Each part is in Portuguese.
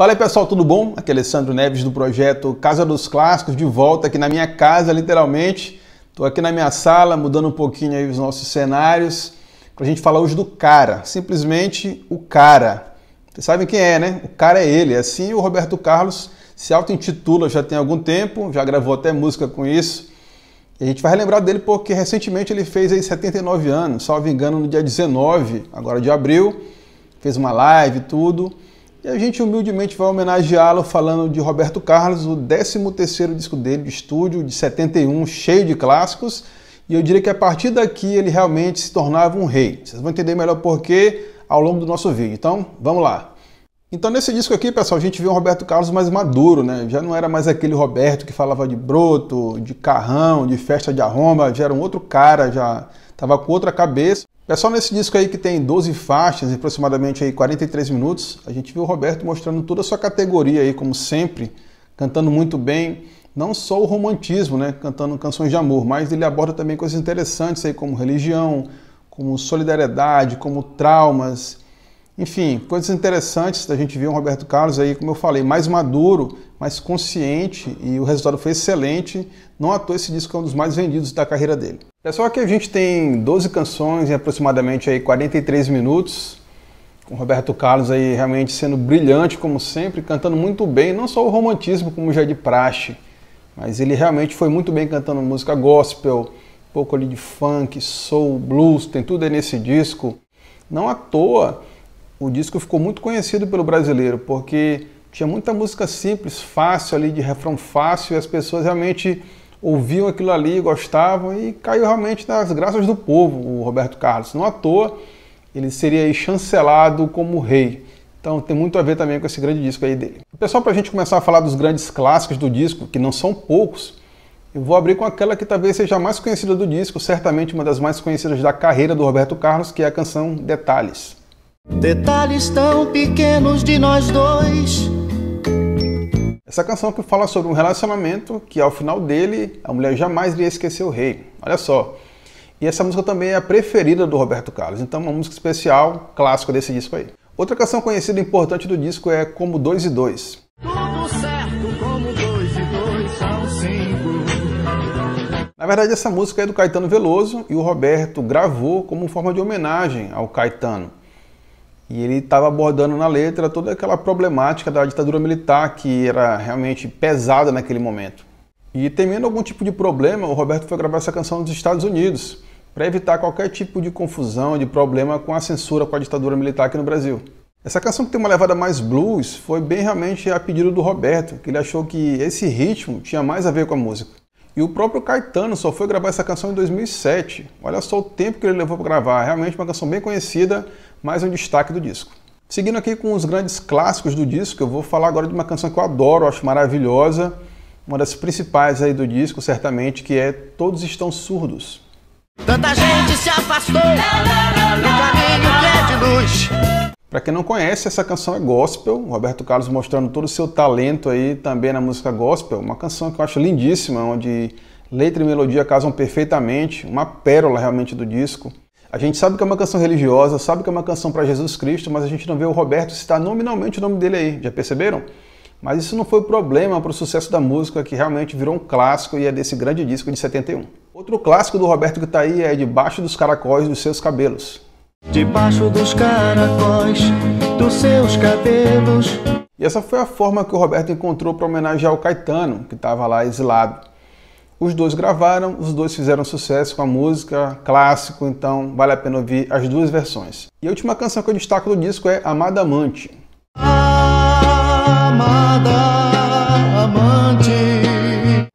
Fala aí pessoal, tudo bom? Aqui é Alessandro Neves do projeto Casa dos Clássicos, de volta aqui na minha casa, literalmente. Estou aqui na minha sala, mudando um pouquinho aí os nossos cenários, para a gente falar hoje do cara, simplesmente o cara. Vocês sabem quem é, né? O cara é ele. É assim o Roberto Carlos se auto-intitula já tem algum tempo, já gravou até música com isso. E a gente vai relembrar dele porque recentemente ele fez aí 79 anos, salvo engano, no dia 19, agora de abril, fez uma live e tudo. E a gente humildemente vai homenageá-lo falando de Roberto Carlos, o 13º disco dele de estúdio, de 71, cheio de clássicos. E eu diria que a partir daqui ele realmente se tornava um rei. Vocês vão entender melhor porquê ao longo do nosso vídeo. Então, vamos lá. Então nesse disco aqui, pessoal, a gente viu um Roberto Carlos mais maduro, né? Já não era mais aquele Roberto que falava de broto, de carrão, de festa de arromba, já era um outro cara, já estava com outra cabeça. É só nesse disco aí que tem 12 faixas e aproximadamente aí 43 minutos, a gente viu o Roberto mostrando toda a sua categoria aí, como sempre, cantando muito bem, não só o romantismo, né, cantando canções de amor, mas ele aborda também coisas interessantes aí como religião, como solidariedade, como traumas, enfim, coisas interessantes da gente ver um Roberto Carlos aí, como eu falei, mais maduro, mais consciente e o resultado foi excelente. Não à toa esse disco é um dos mais vendidos da carreira dele. Pessoal, é aqui a gente tem 12 canções em aproximadamente aí 43 minutos. Com o Roberto Carlos aí realmente sendo brilhante como sempre, cantando muito bem, não só o romantismo como já é de praxe, mas ele realmente foi muito bem cantando música gospel, um pouco ali de funk, soul, blues, tem tudo aí nesse disco. Não à toa o disco ficou muito conhecido pelo brasileiro, porque tinha muita música simples, fácil ali, de refrão fácil, e as pessoas realmente ouviam aquilo ali, gostavam, e caiu realmente nas graças do povo, o Roberto Carlos. Não à toa, ele seria chancelado como rei. Então tem muito a ver também com esse grande disco aí dele. Pessoal, para a gente começar a falar dos grandes clássicos do disco, que não são poucos, eu vou abrir com aquela que talvez seja a mais conhecida do disco, certamente uma das mais conhecidas da carreira do Roberto Carlos, que é a canção Detalhes. Detalhes tão pequenos de nós dois. Essa canção que fala sobre um relacionamento que ao final dele a mulher jamais iria esquecer o rei. Olha só. E essa música também é a preferida do Roberto Carlos, então uma música especial, clássica desse disco aí. Outra canção conhecida e importante do disco é Como Dois e Dois. Tudo certo, como dois e dois são cinco. Na verdade, essa música é do Caetano Veloso e o Roberto gravou como forma de homenagem ao Caetano. E ele estava abordando na letra toda aquela problemática da ditadura militar que era realmente pesada naquele momento. E temendo algum tipo de problema, o Roberto foi gravar essa canção nos Estados Unidos, para evitar qualquer tipo de confusão, de problema com a censura com a ditadura militar aqui no Brasil. Essa canção que tem uma levada mais blues foi bem realmente a pedido do Roberto, que ele achou que esse ritmo tinha mais a ver com a música. E o próprio Caetano só foi gravar essa canção em 2007. Olha só o tempo que ele levou para gravar, realmente uma canção bem conhecida, mas um destaque do disco. Seguindo aqui com os grandes clássicos do disco, eu vou falar agora de uma canção que eu adoro, acho maravilhosa, uma das principais aí do disco, certamente, que é Todos Estão Surdos. Tanta gente se afastou. Para quem não conhece, essa canção é gospel, Roberto Carlos mostrando todo o seu talento aí também na música gospel, uma canção que eu acho lindíssima, onde letra e melodia casam perfeitamente, uma pérola realmente do disco. A gente sabe que é uma canção religiosa, sabe que é uma canção para Jesus Cristo, mas a gente não vê o Roberto citar nominalmente o nome dele aí, já perceberam? Mas isso não foi o problema para o sucesso da música, que realmente virou um clássico e é desse grande disco de 71. Outro clássico do Roberto que está aí é Debaixo dos Caracóis dos Seus Cabelos. Debaixo dos caracóis, dos seus cabelos. E essa foi a forma que o Roberto encontrou para homenagear o Caetano, que estava lá exilado. Os dois gravaram, os dois fizeram sucesso com a música, clássico, então vale a pena ouvir as duas versões. E a última canção que eu destaco do disco é Amada Amante. Amada Amante.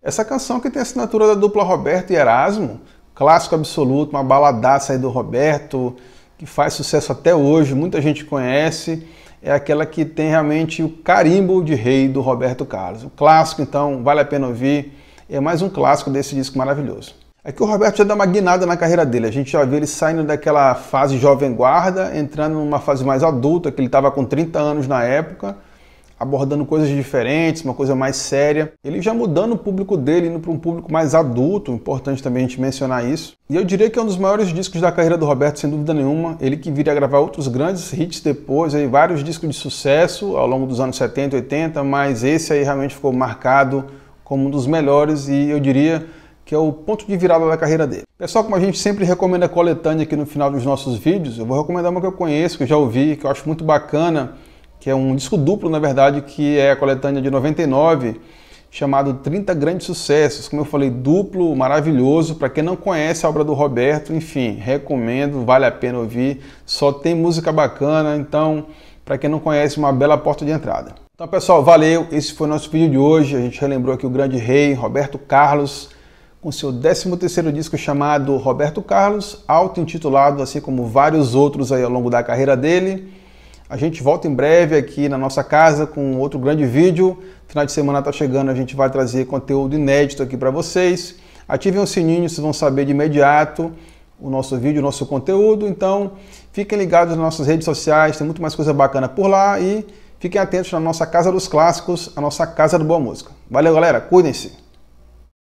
Essa canção que tem a assinatura da dupla Roberto e Erasmo, clássico absoluto, uma baladaça aí do Roberto, que faz sucesso até hoje, muita gente conhece, é aquela que tem realmente o carimbo de rei do Roberto Carlos. O clássico, então, vale a pena ouvir, é mais um clássico desse disco maravilhoso. É que o Roberto já dá uma guinada na carreira dele. A gente já vê ele saindo daquela fase jovem guarda, entrando numa fase mais adulta, que ele estava com 30 anos na época, abordando coisas diferentes, uma coisa mais séria. Ele já mudando o público dele, indo para um público mais adulto, importante também a gente mencionar isso. E eu diria que é um dos maiores discos da carreira do Roberto, sem dúvida nenhuma. Ele que viria a gravar outros grandes hits depois, aí, vários discos de sucesso ao longo dos anos 70, 80, mas esse aí realmente ficou marcado como um dos melhores e eu diria que é o ponto de virada da carreira dele. Pessoal, como a gente sempre recomenda a coletânea aqui no final dos nossos vídeos, eu vou recomendar uma que eu conheço, que eu já ouvi, que eu acho muito bacana, que é um disco duplo, na verdade, que é a coletânea de 99, chamado 30 Grandes Sucessos. Como eu falei, duplo, maravilhoso. Para quem não conhece a obra do Roberto, enfim, recomendo, vale a pena ouvir. Só tem música bacana, então, para quem não conhece, uma bela porta de entrada. Então, pessoal, valeu. Esse foi o nosso vídeo de hoje. A gente relembrou aqui o grande rei, Roberto Carlos com seu 13º disco chamado Roberto Carlos, auto-intitulado, assim como vários outros aí ao longo da carreira dele. A gente volta em breve aqui na nossa casa com outro grande vídeo. Final de semana está chegando, a gente vai trazer conteúdo inédito aqui para vocês. Ativem o sininho, vocês vão saber de imediato o nosso vídeo, o nosso conteúdo. Então, fiquem ligados nas nossas redes sociais, tem muito mais coisa bacana por lá e fiquem atentos na nossa Casa dos Clássicos, a nossa Casa do Boa Música. Valeu, galera. Cuidem-se.